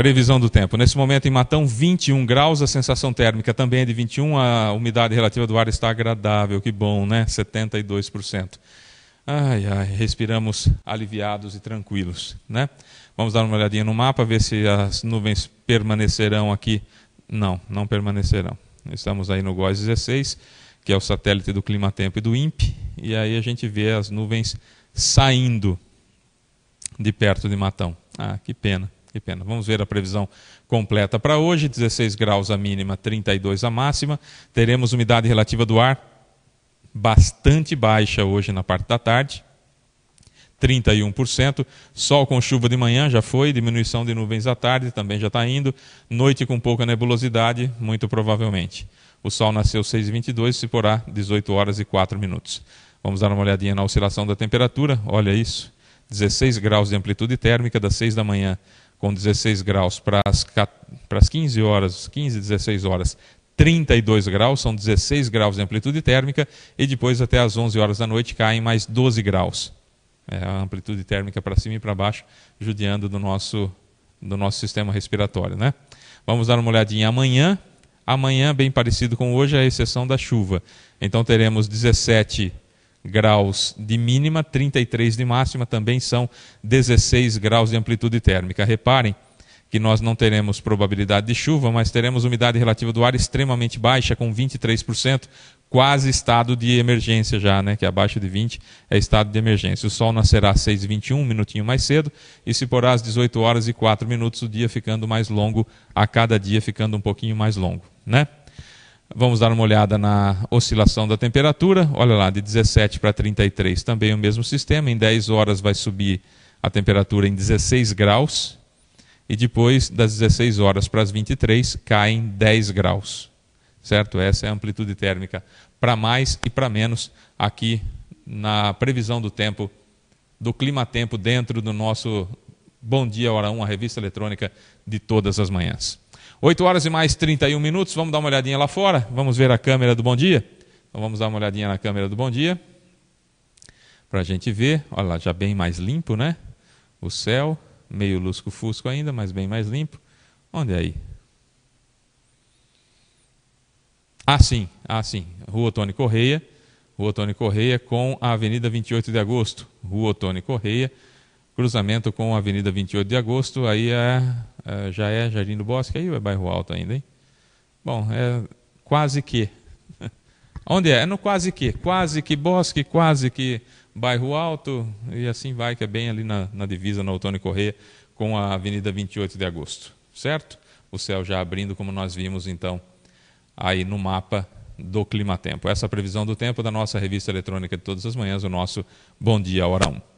Previsão do tempo. Nesse momento em Matão, 21 graus, a sensação térmica também é de 21, a umidade relativa do ar está agradável, que bom, né? 72%. Ai, ai, respiramos aliviados e tranquilos, né? Vamos dar uma olhadinha no mapa, ver se as nuvens permanecerão aqui. Não, não permanecerão. Estamos aí no GOES 16, que é o satélite do Climatempo e do INPE, e aí a gente vê as nuvens saindo de perto de Matão. Ah, que pena. Que pena. Vamos ver a previsão completa para hoje: 16 graus a mínima, 32 a máxima. Teremos umidade relativa do ar bastante baixa hoje na parte da tarde. 31%. Sol com chuva de manhã já foi, diminuição de nuvens à tarde também já está indo. Noite com pouca nebulosidade, muito provavelmente. O sol nasceu 6h22, se porá 18 horas e 4 minutos. Vamos dar uma olhadinha na oscilação da temperatura, olha isso. 16 graus de amplitude térmica, das 6 da manhã com 16 graus para as, 15 horas, 15, 16 horas, 32 graus, são 16 graus de amplitude térmica, e depois até as 11 horas da noite caem mais 12 graus. É a amplitude térmica para cima e para baixo, judiando do nosso, do nosso sistema respiratório. Né? Vamos dar uma olhadinha amanhã. Amanhã, bem parecido com hoje, é a exceção da chuva. Então teremos 17 graus de mínima, 33 de máxima, também são 16 graus de amplitude térmica. Reparem que nós não teremos probabilidade de chuva, mas teremos umidade relativa do ar extremamente baixa, com 23%, quase estado de emergência já, né? que abaixo de 20 é estado de emergência. O sol nascerá às 6h21, um minutinho mais cedo, e se porá às 18 horas e 4 minutos, o dia ficando mais longo, a cada dia ficando um pouquinho mais longo. Né? Vamos dar uma olhada na oscilação da temperatura. Olha lá, de 17 para 33, também o mesmo sistema. Em 10 horas vai subir a temperatura em 16 graus. E depois, das 16 horas para as 23, em 10 graus. Certo? Essa é a amplitude térmica para mais e para menos aqui na previsão do tempo, do clima-tempo dentro do nosso Bom Dia Hora 1, a revista eletrônica de todas as manhãs. 8 horas e mais 31 minutos, vamos dar uma olhadinha lá fora, vamos ver a câmera do Bom Dia. Então vamos dar uma olhadinha na câmera do Bom Dia, para a gente ver, olha lá, já bem mais limpo, né? O céu, meio lusco-fusco ainda, mas bem mais limpo. Onde é aí? Ah, sim, ah, sim, Rua Tony Correia, Rua Tony Correia com a Avenida 28 de Agosto, Rua Tony Correia, cruzamento com a Avenida 28 de Agosto, aí é ah, já é Jardim do Bosque aí ou é bairro alto ainda, hein? Bom, é quase que. Onde é? É no quase que. Quase que Bosque, quase que bairro alto e assim vai, que é bem ali na, na divisa, outono e Corrêa, com a Avenida 28 de Agosto, certo? O céu já abrindo, como nós vimos então aí no mapa do Climatempo. Essa é a previsão do tempo da nossa revista eletrônica de todas as manhãs, o nosso Bom Dia Hora 1.